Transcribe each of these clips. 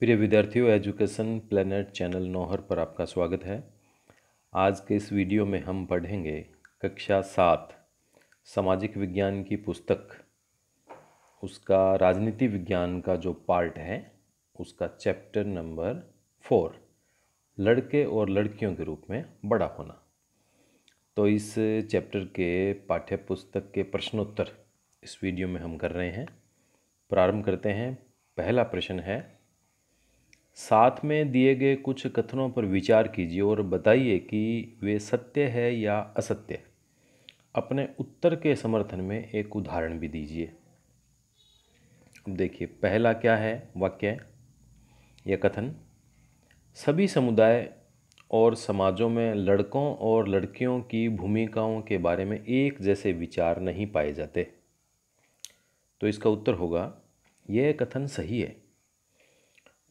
प्रिय विद्यार्थियों education planet channel Nohar पर आपका स्वागत है आज के इस वीडियो में हम पढ़ेंगे कक्षा सात सामाजिक विज्ञान की पुस्तक उसका राजनीति विज्ञान का जो पार्ट है उसका चैप्टर नंबर फोर लड़के और लड़कियों के रूप में बड़ा होना तो इस चैप्टर के पाठ्य पुस्तक के प्रश्नोत्तर इस वीडियो में हम कर रहे हैं प्रारंभ करते हैं पहला प्रश्न है साथ में दिए गए कुछ कथनों पर विचार कीजिए और बताइए कि वे सत्य है या असत्य अपने उत्तर के समर्थन में एक उदाहरण भी दीजिए देखिए पहला क्या है वाक्य या कथन सभी समुदाय और समाजों में लड़कों और लड़कियों की भूमिकाओं के बारे में एक जैसे विचार नहीं पाए जाते तो इसका उत्तर होगा यह कथन सही है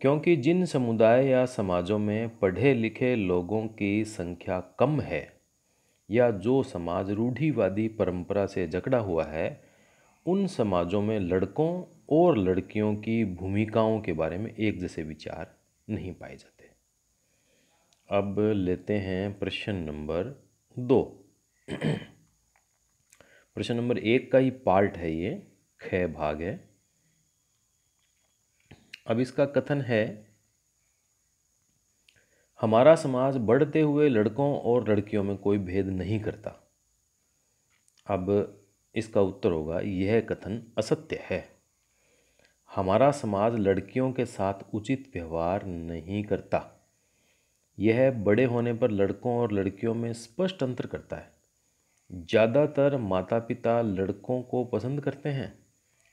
क्योंकि जिन समुदाय या समाजों में पढ़े लिखे लोगों की संख्या कम है या जो समाज रूढ़ीवादी परंपरा से जकड़ा हुआ है उन समाजों में लड़कों और लड़कियों की भूमिकाओं के बारे में एक जैसे विचार नहीं पाए जाते अब लेते हैं प्रश्न नंबर दो प्रश्न नंबर एक का ही पार्ट है ये खै भाग है अब इसका कथन है हमारा समाज बढ़ते हुए लड़कों और लड़कियों में कोई भेद नहीं करता अब इसका उत्तर होगा यह कथन असत्य है हमारा समाज लड़कियों के साथ उचित व्यवहार नहीं करता यह बड़े होने पर लड़कों और लड़कियों में स्पष्ट अंतर करता है ज़्यादातर माता पिता लड़कों को पसंद करते हैं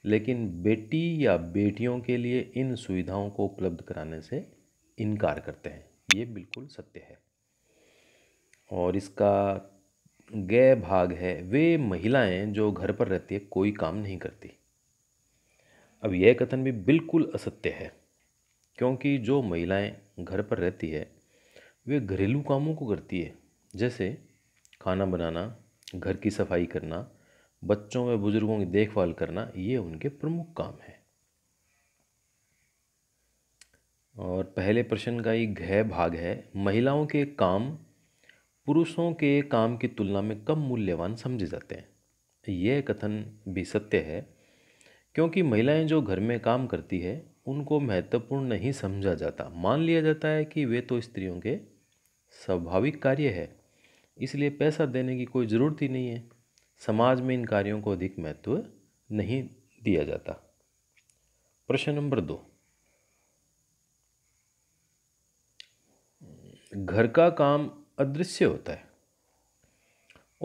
लेकिन बेटी या बेटियों के लिए इन सुविधाओं को उपलब्ध कराने से इनकार करते हैं ये बिल्कुल सत्य है और इसका गै भाग है वे महिलाएं जो घर पर रहती है कोई काम नहीं करती अब यह कथन भी बिल्कुल असत्य है क्योंकि जो महिलाएं घर पर रहती है वे घरेलू कामों को करती है जैसे खाना बनाना घर की सफाई करना बच्चों व बुजुर्गों की देखभाल करना ये उनके प्रमुख काम है और पहले प्रश्न का एक गह भाग है महिलाओं के काम पुरुषों के काम की तुलना में कम मूल्यवान समझे जाते हैं यह कथन भी सत्य है क्योंकि महिलाएं जो घर में काम करती है उनको महत्वपूर्ण नहीं समझा जाता मान लिया जाता है कि वे तो स्त्रियों के स्वाभाविक कार्य है इसलिए पैसा देने की कोई ज़रूरत ही नहीं है समाज में इन कार्यों को अधिक महत्व नहीं दिया जाता प्रश्न नंबर दो घर का काम अदृश्य होता है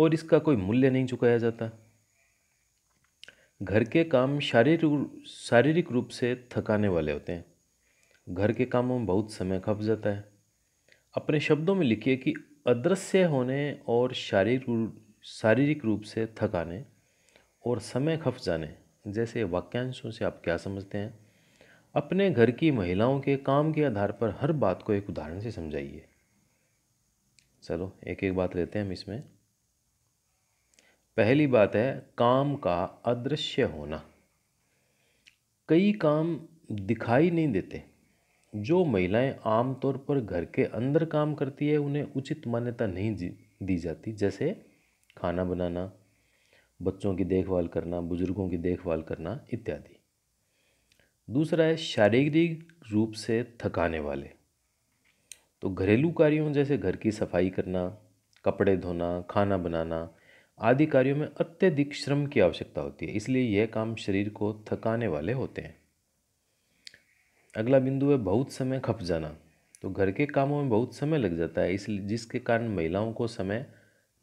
और इसका कोई मूल्य नहीं चुकाया जाता घर के काम शारीरिक शारीरिक रूप से थकाने वाले होते हैं घर के कामों में बहुत समय खप जाता है अपने शब्दों में लिखिए कि अदृश्य होने और शारीरिक शारीरिक रूप से थकाने और समय खप जाने जैसे वाक्यांशों से आप क्या समझते हैं अपने घर की महिलाओं के काम के आधार पर हर बात को एक उदाहरण से समझाइए चलो एक एक बात लेते हैं हम इसमें पहली बात है काम का अदृश्य होना कई काम दिखाई नहीं देते जो महिलाएं आमतौर पर घर के अंदर काम करती है उन्हें उचित मान्यता नहीं दी जाती जैसे खाना बनाना बच्चों की देखभाल करना बुज़ुर्गों की देखभाल करना इत्यादि दूसरा है शारीरिक रूप से थकाने वाले तो घरेलू कार्यों जैसे घर की सफाई करना कपड़े धोना खाना बनाना आदि कार्यों में अत्यधिक श्रम की आवश्यकता होती है इसलिए यह काम शरीर को थकाने वाले होते हैं अगला बिंदु है बहुत समय खप जाना तो घर के कामों में बहुत समय लग जाता है इसलिए जिसके कारण महिलाओं को समय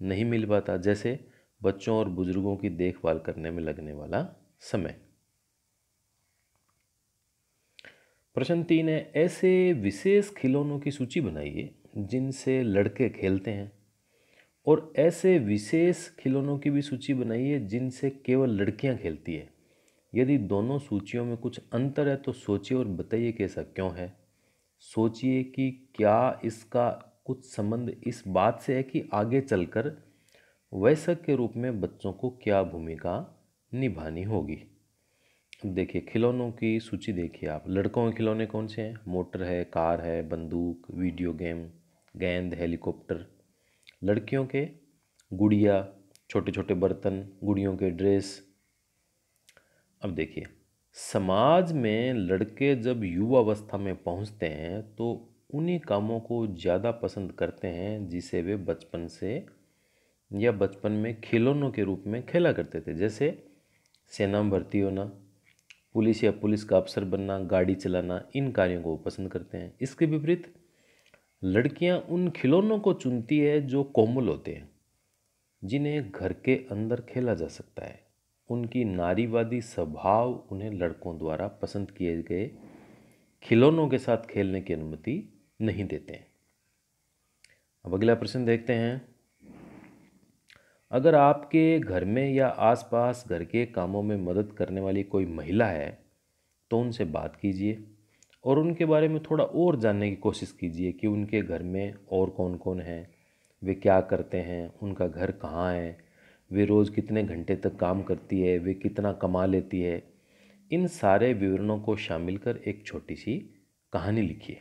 नहीं मिल पाता जैसे बच्चों और बुज़ुर्गों की देखभाल करने में लगने वाला समय प्रश्न तीन है ऐसे विशेष खिलौनों की सूची बनाइए जिनसे लड़के खेलते हैं और ऐसे विशेष खिलौनों की भी सूची बनाइए जिनसे केवल लड़कियां खेलती है यदि दोनों सूचियों में कुछ अंतर है तो सोचिए और बताइए कि ऐसा क्यों है सोचिए कि क्या इसका कुछ संबंध इस बात से है कि आगे चलकर वयस्क के रूप में बच्चों को क्या भूमिका निभानी होगी अब देखिए खिलौनों की सूची देखिए आप लड़कों के खिलौने कौन से हैं मोटर है कार है बंदूक वीडियो गेम गेंद हेलीकॉप्टर लड़कियों के गुड़िया छोटे छोटे बर्तन गुड़ियों के ड्रेस अब देखिए समाज में लड़के जब युवावस्था में पहुंचते हैं तो उन्हीं कामों को ज़्यादा पसंद करते हैं जिसे वे बचपन से या बचपन में खिलौनों के रूप में खेला करते थे जैसे सेना में भर्ती होना पुलिस या पुलिस का अफसर बनना गाड़ी चलाना इन कार्यों को पसंद करते हैं इसके विपरीत लड़कियां उन खिलौनों को चुनती है जो कोमल होते हैं जिन्हें घर के अंदर खेला जा सकता है उनकी नारीवादी स्वभाव उन्हें लड़कों द्वारा पसंद किए गए खिलौनों के साथ खेलने की अनुमति नहीं देते अब अगला प्रश्न देखते हैं अगर आपके घर में या आसपास घर के कामों में मदद करने वाली कोई महिला है तो उनसे बात कीजिए और उनके बारे में थोड़ा और जानने की कोशिश कीजिए कि उनके घर में और कौन कौन है वे क्या करते हैं उनका घर कहाँ है वे रोज़ कितने घंटे तक काम करती है वे कितना कमा लेती है इन सारे विवरणों को शामिल कर एक छोटी सी कहानी लिखिए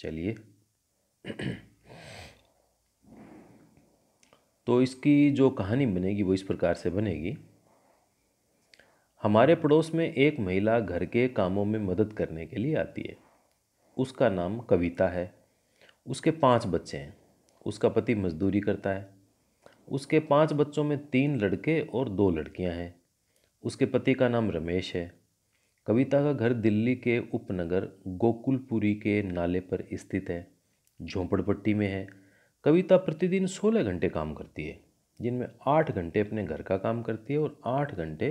चलिए तो इसकी जो कहानी बनेगी वो इस प्रकार से बनेगी हमारे पड़ोस में एक महिला घर के कामों में मदद करने के लिए आती है उसका नाम कविता है उसके पांच बच्चे हैं उसका पति मजदूरी करता है उसके पांच बच्चों में तीन लड़के और दो लड़कियां हैं उसके पति का नाम रमेश है कविता का घर दिल्ली के उपनगर गोकुलपुरी के नाले पर स्थित है झोंपड़पट्टी में है कविता प्रतिदिन 16 घंटे काम करती है जिनमें 8 घंटे अपने घर का काम करती है और 8 घंटे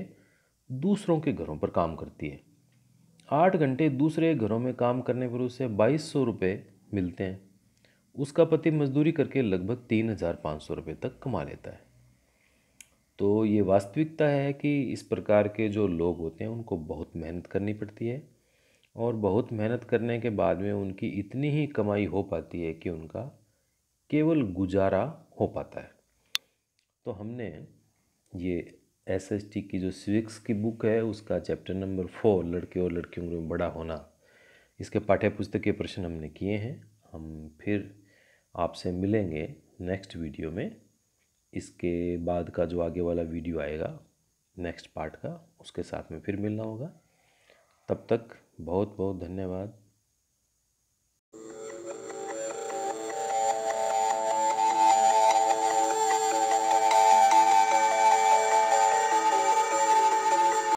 दूसरों के घरों पर काम करती है आठ घंटे दूसरे घरों में काम करने पर उसे बाईस सौ रुपये मिलते हैं उसका पति मजदूरी करके लगभग तीन हज़ार पाँच सौ रुपये तक कमा लेता है तो ये वास्तविकता है कि इस प्रकार के जो लोग होते हैं उनको बहुत मेहनत करनी पड़ती है और बहुत मेहनत करने के बाद में उनकी इतनी ही कमाई हो पाती है कि उनका केवल गुजारा हो पाता है तो हमने ये एस एस टी की जो सिविक्स की बुक है उसका चैप्टर नंबर फोर लड़के और लड़की उम्र में बड़ा होना इसके पाठ्य पुस्तक के प्रश्न हमने किए हैं हम फिर आपसे मिलेंगे नेक्स्ट वीडियो में इसके बाद का जो आगे वाला वीडियो आएगा नेक्स्ट पार्ट का उसके साथ में फिर मिलना होगा तब तक बहुत बहुत धन्यवाद